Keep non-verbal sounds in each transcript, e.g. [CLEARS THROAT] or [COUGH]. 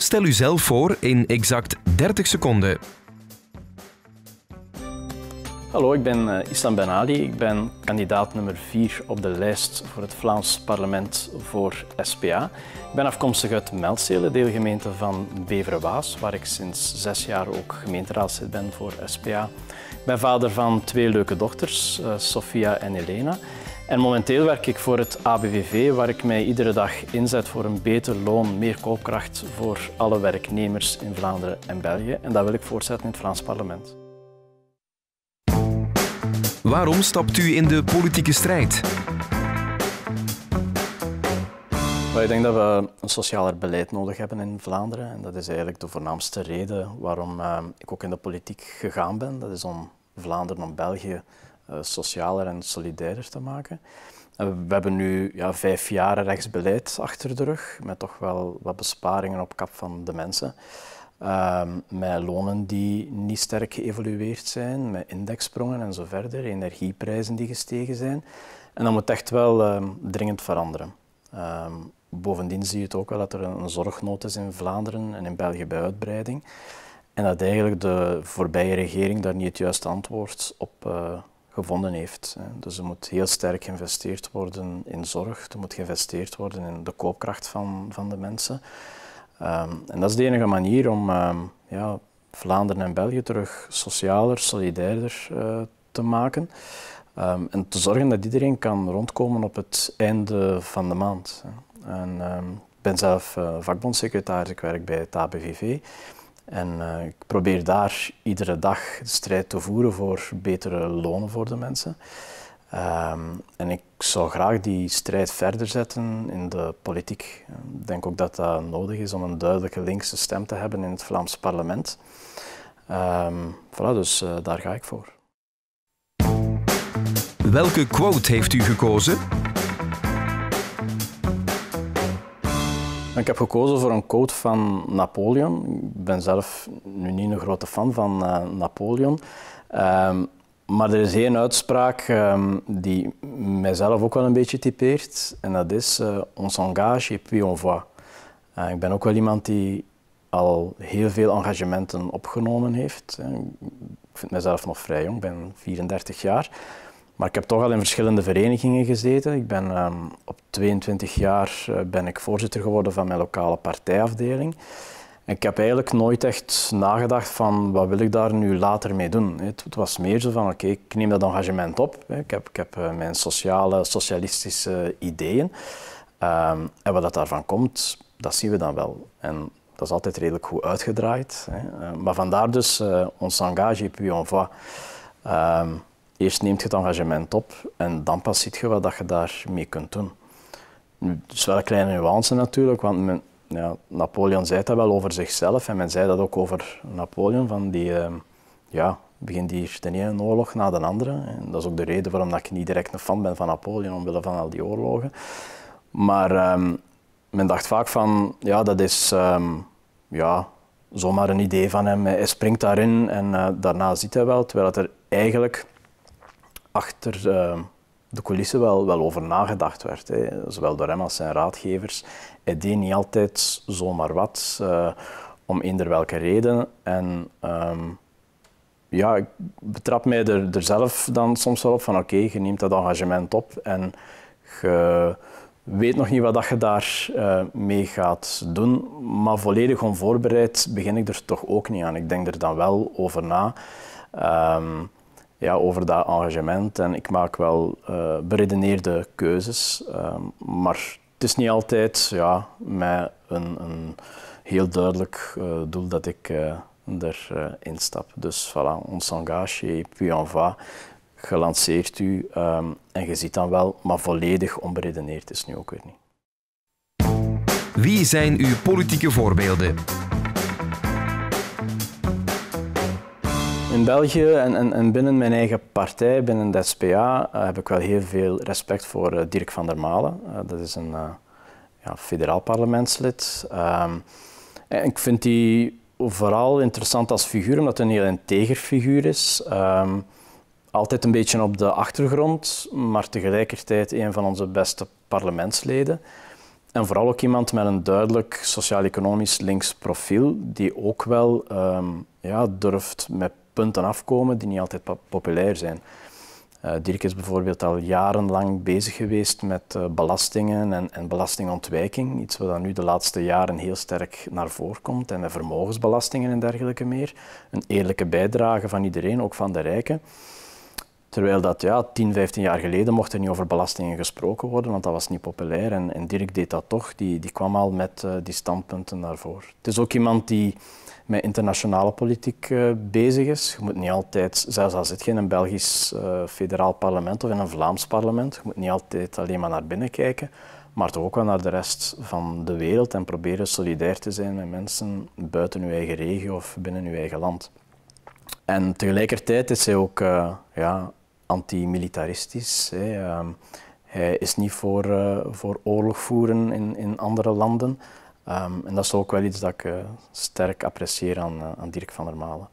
Stel u zelf voor in exact 30 seconden. Hallo, ik ben eh, Islam Ben Ali. Ik ben kandidaat nummer 4 op de lijst voor het Vlaams parlement voor SPA. Ik ben afkomstig uit Meldselen, deelgemeente van Beverwaas, waar ik sinds zes jaar ook gemeenteraadslid ben voor SPA. Ik ben vader van twee leuke dochters, eh, Sofia en Elena. En momenteel werk ik voor het ABVV, waar ik mij iedere dag inzet voor een beter loon, meer koopkracht voor alle werknemers in Vlaanderen en België. En dat wil ik voortzetten in het Vlaams parlement. Waarom stapt u in de politieke strijd? Ik denk dat we een socialer beleid nodig hebben in Vlaanderen. En dat is eigenlijk de voornaamste reden waarom eh, ik ook in de politiek gegaan ben. Dat is om Vlaanderen, en België eh, socialer en solidairder te maken. we hebben nu ja, vijf jaar rechtsbeleid achter de rug, met toch wel wat besparingen op kap van de mensen. Ehm, met lonen die niet sterk geëvolueerd zijn, met indexsprongen en zo verder, energieprijzen die gestegen zijn. En dat moet echt wel ehm, dringend veranderen. Ehm, bovendien zie je het ook wel dat er een, een, zorgnood is in Vlaanderen en in België bij uitbreiding. En dat eigenlijk de voorbije regering daar niet het juiste antwoord op, uh, gevonden heeft. Dus er moet heel sterk geïnvesteerd worden in zorg, er moet geïnvesteerd worden in de koopkracht van, van de mensen. Ehm, en dat is de enige manier om ehm, ja, Vlaanderen en België terug socialer, solidairder eh, te maken. Ehm, en te zorgen dat iedereen kan rondkomen op het einde van de maand. En, ik ben zelf uh, vakbondsecretaris, ik werk bij het ABVV. En eh, ik probeer daar iedere dag de strijd te voeren voor betere lonen voor de mensen. Ehm, en ik zou graag die strijd verder zetten in de politiek. Ik denk ook dat dat nodig is om een duidelijke linkse stem te hebben in het Vlaams parlement. Um, voilà, dus eh, daar ga ik voor. Welke quote heeft u gekozen? Ik heb gekozen voor een quote van Napoleon. Ik ben zelf nu niet een grote fan van eh, Napoleon. Ehm, maar er is één uitspraak ehm, die mijzelf ook wel een beetje typeert. En dat is uh, on s'engage et puis on voit. Eh, ik ben ook wel iemand die al heel veel engagementen opgenomen heeft. Ik vind mezelf nog vrij jong, ik ben 34 jaar. Maar ik heb toch al in verschillende verenigingen gezeten. Ik ben, ehm, op 22 jaar eh, ben ik voorzitter geworden van mijn lokale partijafdeling. En ik heb eigenlijk nooit echt nagedacht van wat wil ik daar nu later mee doen. Het was meer zo van oké, ik neem dat engagement op. Ik heb, ik heb eh, mijn sociale, socialistische ideeën. Ehm, en wat dat daarvan komt, dat zien we dan wel. En dat is altijd redelijk goed uitgedraaid. Hè. Eh, maar vandaar dus uh, ons engage Puy en um, Eerst neemt je het engagement op en dan pas ziet je wat dat je daarmee kunt doen. Het is wel een kleine nuance natuurlijk, want men, ja, Napoleon zei dat wel over zichzelf en men zei dat ook over Napoleon, van die, uh, ja, begint hier de ene oorlog na de andere. En dat is ook de reden waarom ik niet direct een fan ben van Napoleon, omwille van al die oorlogen. Maar ehm, men dacht vaak van, ja, dat is ehm, ja, zomaar een idee van hem. Hij springt daarin en eh, daarna ziet hij wel, terwijl het er eigenlijk achter ehm, de coulissen wel, wel over nagedacht werd. Hè. Zowel door hem als zijn raadgevers. Hij deed niet altijd zomaar wat, eh, om eender welke reden. En ehm, ja, ik betrap mij er, zelf dan soms wel op van oké, je neemt dat engagement op en je weet nog niet wat je daar eh, mee gaat doen. Maar volledig onvoorbereid begin ik er toch ook niet aan. Ik denk er dan wel over na. Ehm, ja, over dat engagement. En ik maak wel eh, beredeneerde keuzes, ehm, maar het is niet altijd ja, met een, een heel duidelijk eh, doel dat ik eh, erin stap. Dus voilà, ons engage, puis en va, gelanceerd u ehm, en je ziet dan wel, maar volledig onberedeneerd is nu ook weer niet. Wie zijn uw politieke voorbeelden? In België en, en, en, binnen mijn eigen partij, binnen de SPA, eh, heb ik wel heel veel respect voor eh, Dirk van der Malen. Eh, dat is een ja, federaal parlementslid. Ehm, en ik vind die vooral interessant als figuur, omdat hij een heel integer figuur is. Ehm, altijd een beetje op de achtergrond, maar tegelijkertijd een van onze beste parlementsleden. En vooral ook iemand met een duidelijk sociaal-economisch links profiel, die ook wel ehm, ja, durft met punten afkomen die niet altijd populair zijn. Eh, Dirk is bijvoorbeeld al jarenlang bezig geweest met eh, belastingen en, en, belastingontwijking. Iets wat nu de laatste jaren heel sterk naar voren komt. En met vermogensbelastingen en dergelijke meer. Een eerlijke bijdrage van iedereen, ook van de rijken. Terwijl dat ja, 10, 15 jaar geleden mocht er niet over belastingen gesproken worden, want dat was niet populair. En, en Dirk deed dat toch, die, die kwam al met eh, die standpunten daarvoor. Het is ook iemand die met internationale politiek eh, bezig is. Je moet niet altijd, zelfs al zit je in een Belgisch eh, federaal parlement of in een Vlaams parlement, je moet niet altijd alleen maar naar binnen kijken, maar toch ook wel naar de rest van de wereld en proberen solidair te zijn met mensen buiten uw eigen regio of binnen uw eigen land. En tegelijkertijd is hij ook ja, antimilitaristisch. Hè. Ehm, hij is niet voor, eh, voor oorlog voeren in, in andere landen. Ehm, en dat is ook wel iets dat ik eh, sterk apprecieer aan, eh, aan Dirk van der Malen.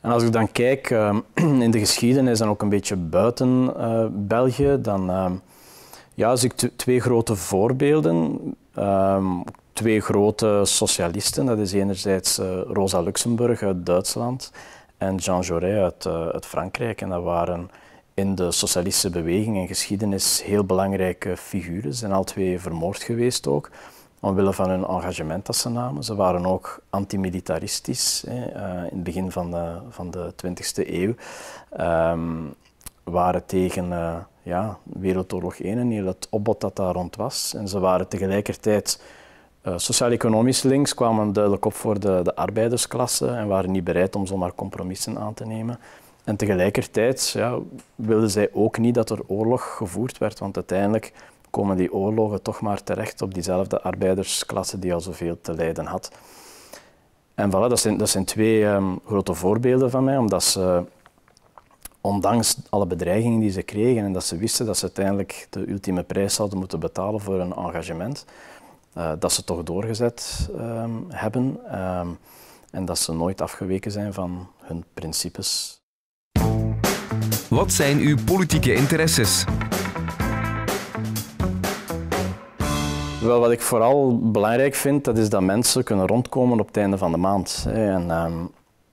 En als ik dan kijk ehm, [CLEARS THROAT] in de geschiedenis en ook een beetje buiten België, dan ja, zie ik twee grote voorbeelden. twee grote socialisten. Dat is enerzijds Rosa Luxemburg uit Duitsland en Jean Jaurès uit, uit Frankrijk. En dat waren in de socialistische beweging en geschiedenis heel belangrijke figuren. Ze zijn al twee vermoord geweest ook, omwille van hun engagement dat ze namen. Ze waren ook antimilitaristisch eh, in het begin van de, van de 20e eeuw. Ehm, waren tegen uh, ja, Wereldoorlog 1 en heel het opbod dat daar rond was. En ze waren tegelijkertijd eh, sociaal-economisch links, kwamen duidelijk op voor de, de arbeidersklasse en waren niet bereid om zomaar compromissen aan te nemen. En tegelijkertijd ja, wilden zij ook niet dat er oorlog gevoerd werd, want uiteindelijk komen die oorlogen toch maar terecht op diezelfde arbeidersklasse die al zoveel te lijden had. En voilà, dat zijn, dat zijn twee ehm, grote voorbeelden van mij, omdat ze, ondanks alle bedreigingen die ze kregen en dat ze wisten dat ze uiteindelijk de ultieme prijs zouden moeten betalen voor hun engagement, eh, dat ze toch doorgezet ehm, hebben ehm, en dat ze nooit afgeweken zijn van hun principes. Wat zijn uw politieke interesses? Wel, wat ik vooral belangrijk vind, dat is dat mensen kunnen rondkomen op het einde van de maand. En ehm,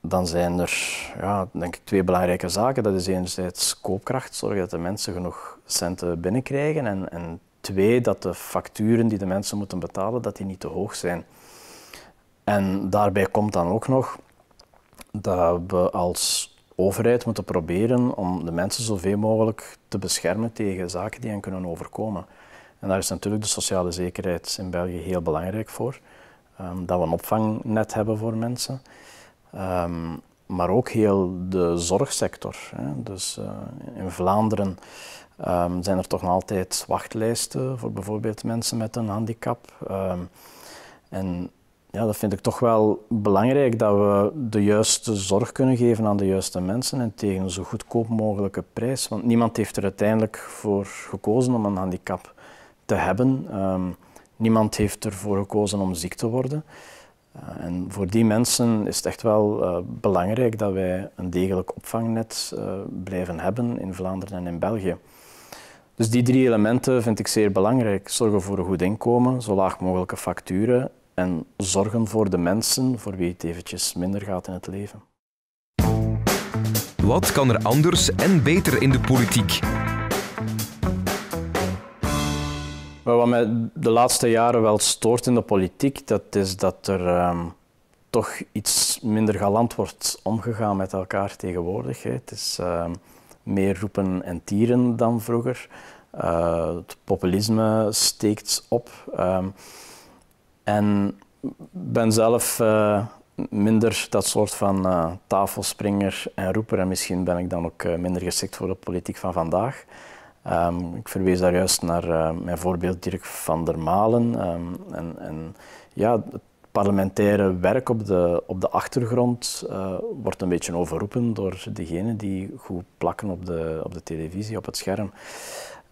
dan zijn er, ja, denk ik, twee belangrijke zaken. Dat is enerzijds koopkracht, zorgen dat de mensen genoeg centen binnenkrijgen. En, en twee, dat de facturen die de mensen moeten betalen, dat die niet te hoog zijn. En daarbij komt dan ook nog dat we als overheid moeten proberen om de mensen zoveel mogelijk te beschermen tegen zaken die hen kunnen overkomen. En daar is natuurlijk de sociale zekerheid in België heel belangrijk voor. Ehm, dat we een opvangnet hebben voor mensen. Ehm, maar ook heel de zorgsector. Hè. Dus eh, in Vlaanderen ehm, zijn er toch nog altijd wachtlijsten voor bijvoorbeeld mensen met een handicap. en ja, dat vind ik toch wel belangrijk dat we de juiste zorg kunnen geven aan de juiste mensen en tegen een zo goedkoop mogelijke prijs. Want niemand heeft er uiteindelijk voor gekozen om een handicap te hebben. Ehm, niemand heeft ervoor gekozen om ziek te worden. Eh, en voor die mensen is het echt wel eh, belangrijk dat wij een degelijk opvangnet eh, blijven hebben in Vlaanderen en in België. Dus die drie elementen vind ik zeer belangrijk. Zorgen voor een goed inkomen, zo laag mogelijke facturen en zorgen voor de mensen voor wie het eventjes minder gaat in het leven. Wat kan er anders en beter in de politiek? Wat mij de laatste jaren wel stoort in de politiek, dat is dat er ehm, toch iets minder galant wordt omgegaan met elkaar tegenwoordig. Hè. Het is ehm, meer roepen en tieren dan vroeger. Eh, het populisme steekt op. Ehm, en ben zelf eh, minder dat soort van eh, tafelspringer en roeper. En misschien ben ik dan ook eh, minder geschikt voor de politiek van vandaag. Ehm, ik verwees daar juist naar mijn voorbeeld Dirk van der Malen. Ehm, en, en, ja, het parlementaire werk op de, op de achtergrond wordt een beetje overroepen door degene die goed plakken op de, op de televisie, op het scherm.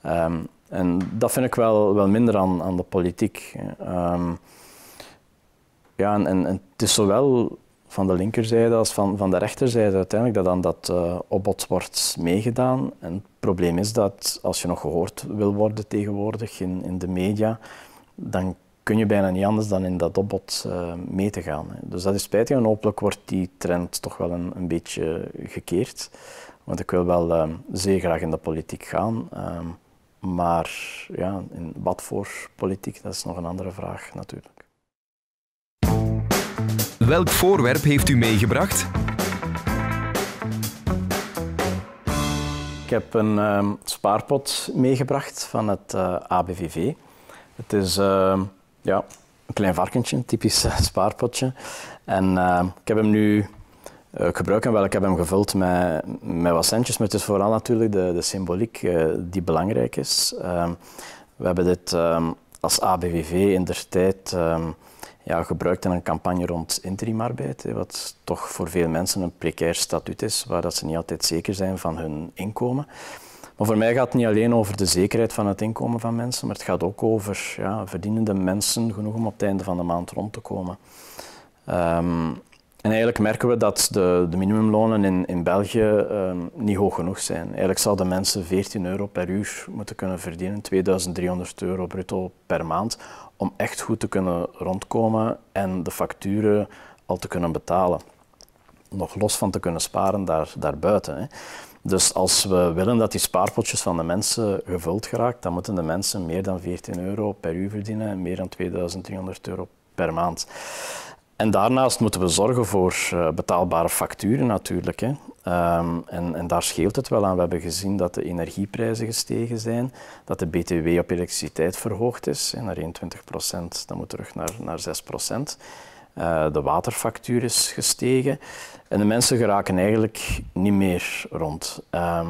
Ehm, en dat vind ik wel, wel minder aan, aan de politiek. Ja, en, het is zowel van de linkerzijde als van, van de rechterzijde uiteindelijk dat aan dat uh, opbod wordt meegedaan. En het probleem is dat als je nog gehoord wil worden tegenwoordig in, in de media, dan kun je bijna niet anders dan in dat opbod eh, mee te gaan. Hè. Dus dat is spijtig en hopelijk wordt die trend toch wel een, een beetje gekeerd. Want ik wil wel eh, zeer graag in de politiek gaan. maar ja, in wat voor politiek, dat is nog een andere vraag natuurlijk. Welk voorwerp heeft u meegebracht? Ik heb een ehm, spaarpot meegebracht van het uh, eh, ABVV. Het is ehm, ja, een klein varkentje, een typisch eh, spaarpotje. En ehm, ik heb hem nu eh, gebruikt en wel, ik heb hem gevuld met, met wat centjes. Maar het is vooral natuurlijk de, de symboliek die belangrijk is. we hebben dit als ABVV in der tijd ja, gebruikt in een campagne rond interimarbeid, wat toch voor veel mensen een precair statuut is, waar dat ze niet altijd zeker zijn van hun inkomen. Maar voor mij gaat het niet alleen over de zekerheid van het inkomen van mensen, maar het gaat ook over ja, verdienende mensen genoeg om op het einde van de maand rond te komen. Ehm, en eigenlijk merken we dat de, de minimumlonen in, in België ehm, niet hoog genoeg zijn. Eigenlijk zouden mensen 14 euro per uur moeten kunnen verdienen, 2300 euro bruto per maand, om echt goed te kunnen rondkomen en de facturen al te kunnen betalen. Nog los van te kunnen sparen daar, daarbuiten. Hè. Dus als we willen dat die spaarpotjes van de mensen gevuld geraakt, dan moeten de mensen meer dan 14 euro per uur verdienen en meer dan 2300 euro per maand. En daarnaast moeten we zorgen voor eh, betaalbare facturen natuurlijk. Hè. Ehm, en, en, daar scheelt het wel aan. We hebben gezien dat de energieprijzen gestegen zijn, dat de BTW op elektriciteit verhoogd is, hè, naar 21 procent, dan moet terug naar, naar 6 procent. Eh, de waterfactuur is gestegen en de mensen geraken eigenlijk niet meer rond. Ehm,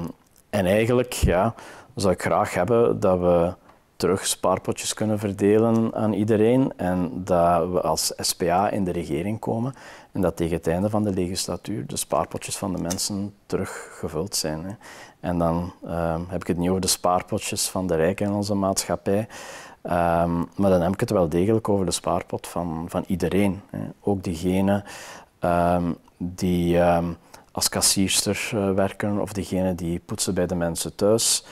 en eigenlijk ja, zou ik graag hebben dat we terug spaarpotjes kunnen verdelen aan iedereen en dat we als SPA in de regering komen en dat tegen het einde van de legislatuur de spaarpotjes van de mensen teruggevuld zijn. Hè. En dan ehm, heb ik het niet over de spaarpotjes van de rijken in onze maatschappij, ehm, maar dan heb ik het wel degelijk over de spaarpot van, van iedereen. Hè. Ook diegenen ehm, die als kassierster uh, werken of diegenen die poetsen bij de mensen thuis.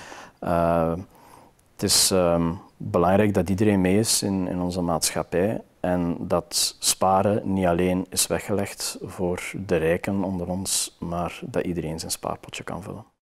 Het is ehm, belangrijk dat iedereen mee is in, in onze maatschappij en dat sparen niet alleen is weggelegd voor de rijken onder ons, maar dat iedereen zijn spaarpotje kan vullen.